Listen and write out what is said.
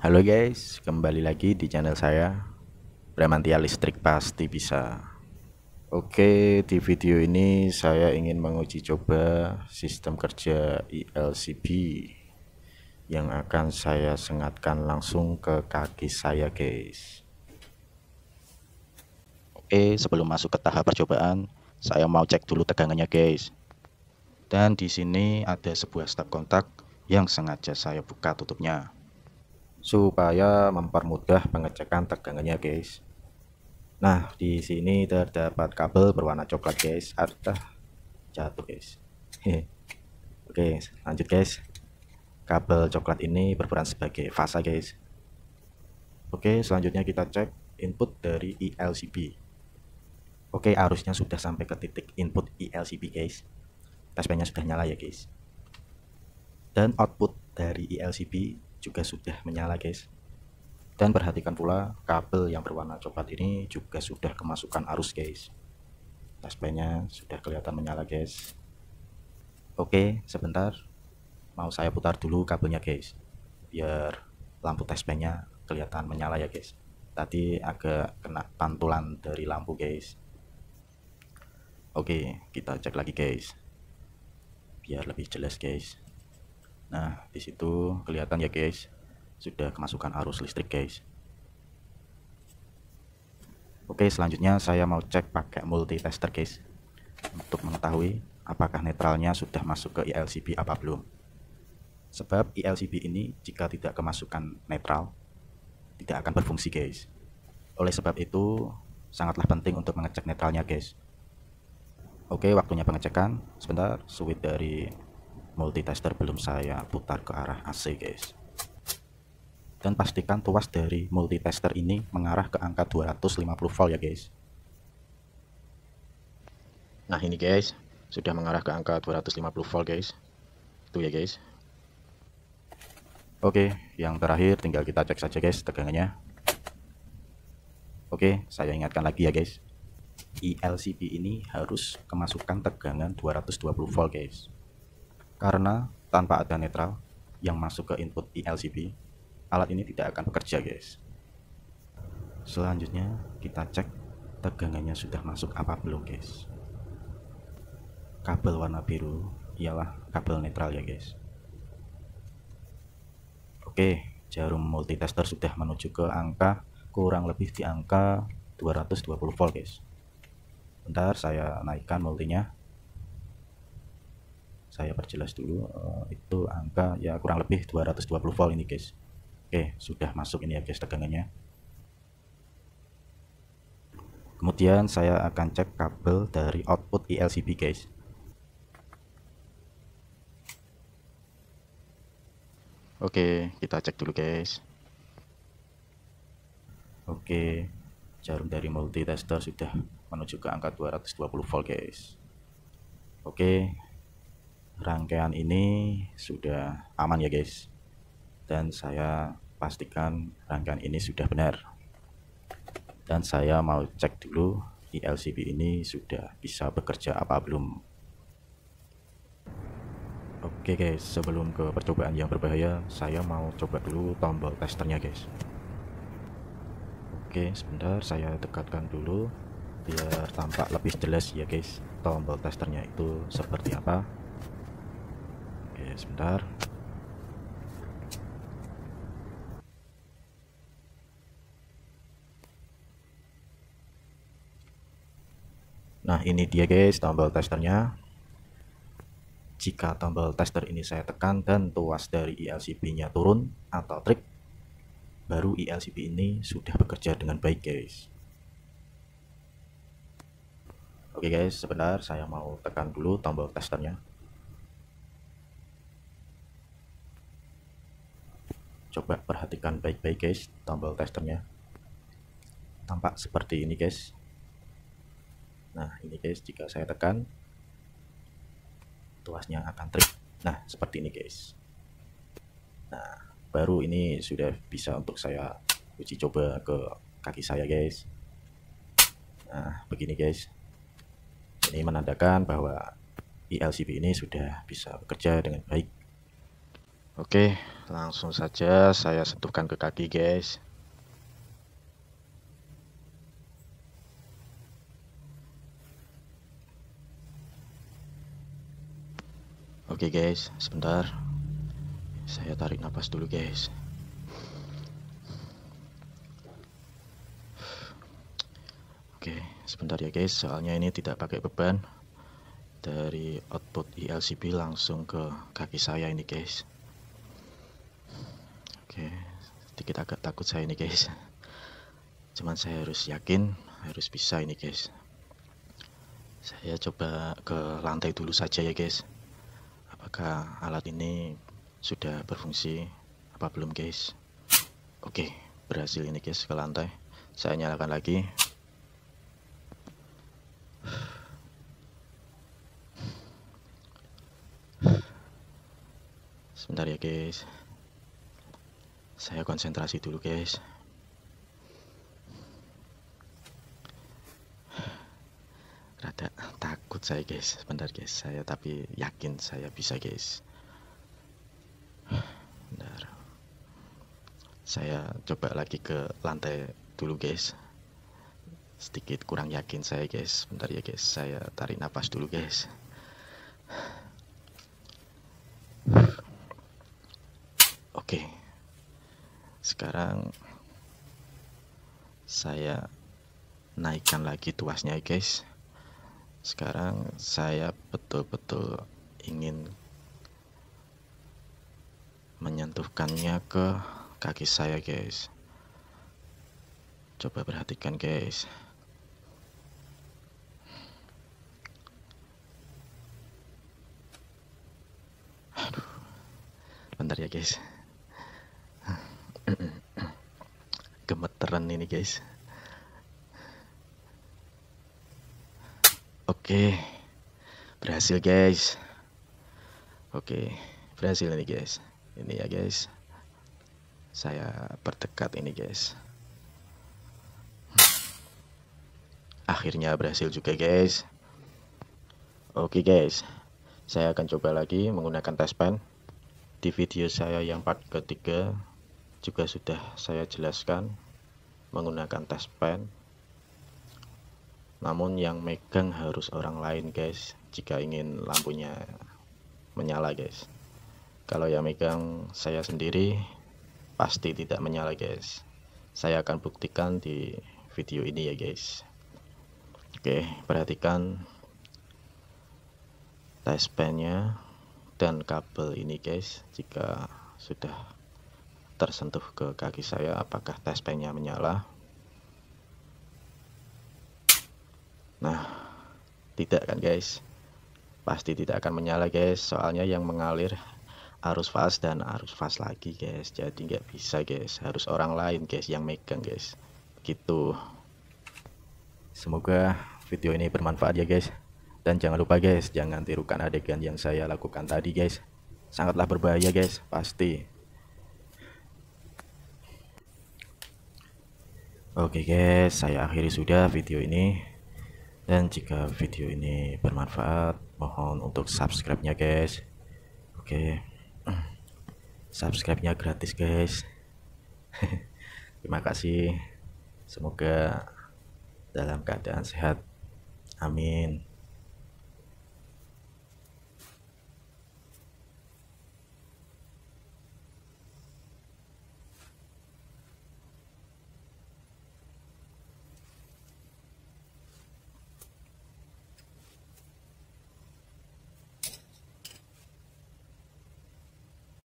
Halo guys, kembali lagi di channel saya Premantia Listrik Pasti Bisa Oke, di video ini saya ingin menguji coba sistem kerja ILCB Yang akan saya sengatkan langsung ke kaki saya guys Oke, sebelum masuk ke tahap percobaan Saya mau cek dulu tegangannya guys Dan di sini ada sebuah stop kontak yang sengaja saya buka tutupnya supaya mempermudah pengecekan tegangannya guys nah di sini terdapat kabel berwarna coklat guys ada jatuh guys oke lanjut guys kabel coklat ini berperan sebagai fasa guys oke selanjutnya kita cek input dari ELCB oke arusnya sudah sampai ke titik input ELCB guys Tespenya sudah nyala ya guys dan output dari ELCB juga sudah menyala guys dan perhatikan pula kabel yang berwarna coklat ini juga sudah kemasukan arus guys tespenya sudah kelihatan menyala guys oke sebentar mau saya putar dulu kabelnya guys biar lampu tespenya kelihatan menyala ya guys tadi agak kena pantulan dari lampu guys oke kita cek lagi guys biar lebih jelas guys Nah, di situ kelihatan ya, guys. Sudah kemasukan arus listrik, guys. Oke, selanjutnya saya mau cek pakai multitester, guys. Untuk mengetahui apakah netralnya sudah masuk ke ILCB apa belum. Sebab ILCB ini jika tidak kemasukan netral, tidak akan berfungsi, guys. Oleh sebab itu, sangatlah penting untuk mengecek netralnya, guys. Oke, waktunya pengecekan. Sebentar, switch dari multitester belum saya putar ke arah AC guys dan pastikan tuas dari multitester ini mengarah ke angka 250 volt ya guys nah ini guys sudah mengarah ke angka 250 volt guys itu ya guys oke yang terakhir tinggal kita cek saja guys tegangannya oke saya ingatkan lagi ya guys ILCP ini harus kemasukan tegangan 220 volt guys karena tanpa ada netral yang masuk ke input ILCB alat ini tidak akan bekerja guys selanjutnya kita cek tegangannya sudah masuk apa belum guys kabel warna biru ialah kabel netral ya guys oke jarum multitester sudah menuju ke angka kurang lebih di angka 220 volt guys bentar saya naikkan multinya saya perjelas dulu uh, itu angka ya kurang lebih 220 volt ini guys oke sudah masuk ini ya guys tegangannya kemudian saya akan cek kabel dari output ILCB guys oke kita cek dulu guys oke jarum dari multitester sudah menuju ke angka 220 volt guys oke rangkaian ini sudah aman ya guys dan saya pastikan rangkaian ini sudah benar dan saya mau cek dulu ILCB ini sudah bisa bekerja apa belum Oke guys, sebelum ke percobaan yang berbahaya, saya mau coba dulu tombol testernya guys. Oke, sebentar saya dekatkan dulu biar tampak lebih jelas ya guys tombol testernya itu seperti apa ya sebentar nah ini dia guys tombol testernya jika tombol tester ini saya tekan dan tuas dari ILCB nya turun atau trik baru ILCB ini sudah bekerja dengan baik guys oke guys sebentar saya mau tekan dulu tombol testernya coba perhatikan baik-baik guys tombol testernya tampak seperti ini guys nah ini guys jika saya tekan tuasnya akan trip nah seperti ini guys nah baru ini sudah bisa untuk saya uji coba ke kaki saya guys nah begini guys ini menandakan bahwa ILCB ini sudah bisa bekerja dengan baik Oke, langsung saja saya sentuhkan ke kaki, guys. Oke, guys, sebentar. Saya tarik nafas dulu, guys. Oke, sebentar ya, guys. Soalnya ini tidak pakai beban dari output ILCB langsung ke kaki saya ini, guys. Oke, sedikit agak takut saya ini guys. Cuman saya harus yakin, harus bisa ini guys. Saya coba ke lantai dulu saja ya guys. Apakah alat ini sudah berfungsi apa belum guys? Oke, berhasil ini guys ke lantai. Saya nyalakan lagi. Sebentar ya guys saya konsentrasi dulu guys rada takut saya guys bentar guys saya tapi yakin saya bisa guys bentar saya coba lagi ke lantai dulu guys sedikit kurang yakin saya guys bentar ya guys saya tarik nafas dulu guys sekarang saya naikkan lagi tuasnya guys sekarang saya betul-betul ingin menyentuhkannya ke kaki saya guys coba perhatikan guys Aduh. bentar ya guys gemeteran ini guys oke berhasil guys oke berhasil ini guys ini ya guys saya perdekat ini guys akhirnya berhasil juga guys oke guys saya akan coba lagi menggunakan test pen di video saya yang part ketiga juga sudah saya jelaskan menggunakan test pen namun yang megang harus orang lain guys jika ingin lampunya menyala guys kalau yang megang saya sendiri pasti tidak menyala guys saya akan buktikan di video ini ya guys oke perhatikan test pennya dan kabel ini guys jika sudah tersentuh ke kaki saya apakah tespenya menyala nah tidak kan guys pasti tidak akan menyala guys soalnya yang mengalir arus fast dan arus fast lagi guys jadi nggak bisa guys harus orang lain guys yang megang guys gitu semoga video ini bermanfaat ya guys dan jangan lupa guys jangan tirukan adegan yang saya lakukan tadi guys sangatlah berbahaya guys pasti Oke guys, saya akhiri sudah video ini. Dan jika video ini bermanfaat, mohon untuk subscribe-nya guys. Oke. Subscribe-nya gratis guys. Terima kasih. Semoga dalam keadaan sehat. Amin.